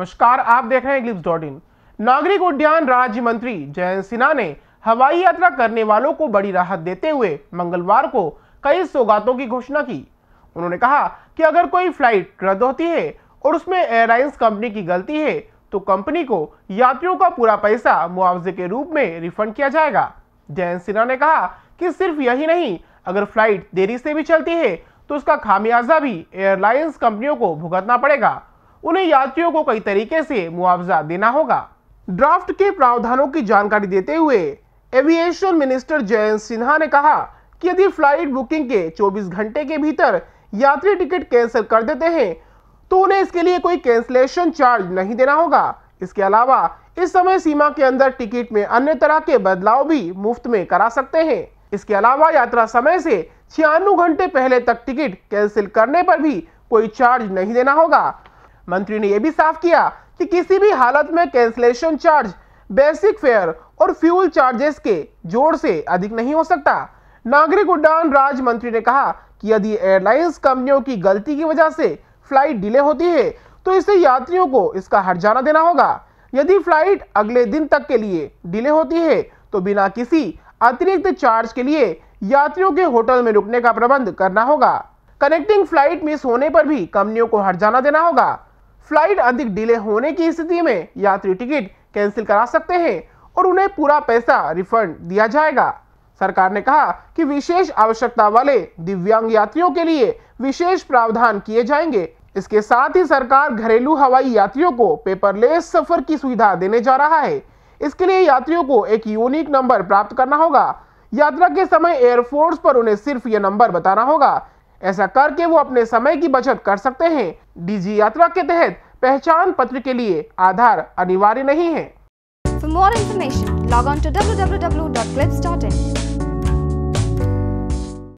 नमस्कार आप देख रहे हैं ग्लिप्स डॉट इन नागरिक उड्डयन राज्य मंत्री जयंत सिन्हा ने हवाई यात्रा करने वालों को बड़ी राहत देते हुए मंगलवार को कई सौगातों की घोषणा की उन्होंने कहा कि अगर कोई फ्लाइट रद्द होती है और उसमें एयरलाइंस कंपनी की गलती है तो कंपनी को यात्रियों का पूरा पैसा मुआवजे के रूप में रिफंड किया जाएगा जयंत सिन्हा ने कहा कि सिर्फ यही नहीं अगर फ्लाइट देरी से भी चलती है तो उसका खामियाजा भी एयरलाइंस कंपनियों को भुगतना पड़ेगा उन्हें यात्रियों को कई तरीके से मुआवजा देना होगा ड्राफ्ट के प्रावधानों की जानकारी देते हुए एविएशन मिनिस्टर जयंत सिन्हा ने कहा कि यदि फ्लाइट बुकिंग के 24 घंटे के भीतर यात्री टिकट कैंसिल कर देते हैं तो उन्हें इसके लिए कोई कैंसिलेशन चार्ज नहीं देना होगा इसके अलावा इस समय सीमा के अंदर टिकट में अन्य तरह के बदलाव भी मुफ्त में करा सकते हैं इसके अलावा यात्रा समय से छियानवे घंटे पहले तक टिकट कैंसिल करने पर भी कोई चार्ज नहीं देना होगा मंत्री ने यह भी साफ किया कि किसी भी हालत में कैंसलेशन चार्ज बेसिक फेयर और फ्यूल चार्जेस के जोड़ से अधिक नहीं हो सकता नागरिक उड्डयन राज्य मंत्री ने कहा कि यदि एयरलाइंस कंपनियों की गलती की वजह से फ्लाइट डिले होती है तो इसे यात्रियों को इसका हर्जाना देना होगा यदि फ्लाइट अगले दिन तक के लिए डिले होती है तो बिना किसी अतिरिक्त चार्ज के लिए यात्रियों के होटल में रुकने का प्रबंध करना होगा कनेक्टिंग फ्लाइट मिस होने पर भी कंपनियों को हर जाना देना होगा फ्लाइट अधिक डिले होने की स्थिति में यात्री टिकट कैंसिल करा सकते हैं और उन्हें पूरा पैसा रिफंड दिया जाएगा सरकार ने कहा कि विशेष आवश्यकता वाले दिव्यांग यात्रियों के लिए विशेष प्रावधान किए जाएंगे इसके साथ ही सरकार घरेलू हवाई यात्रियों को पेपरलेस सफर की सुविधा देने जा रहा है इसके लिए यात्रियों को एक यूनिक नंबर प्राप्त करना होगा यात्रा के समय एयरफोर्स पर उन्हें सिर्फ ये नंबर बताना होगा ऐसा करके वो अपने समय की बचत कर सकते हैं डीजी यात्रा के तहत पहचान पत्र के लिए आधार अनिवार्य नहीं है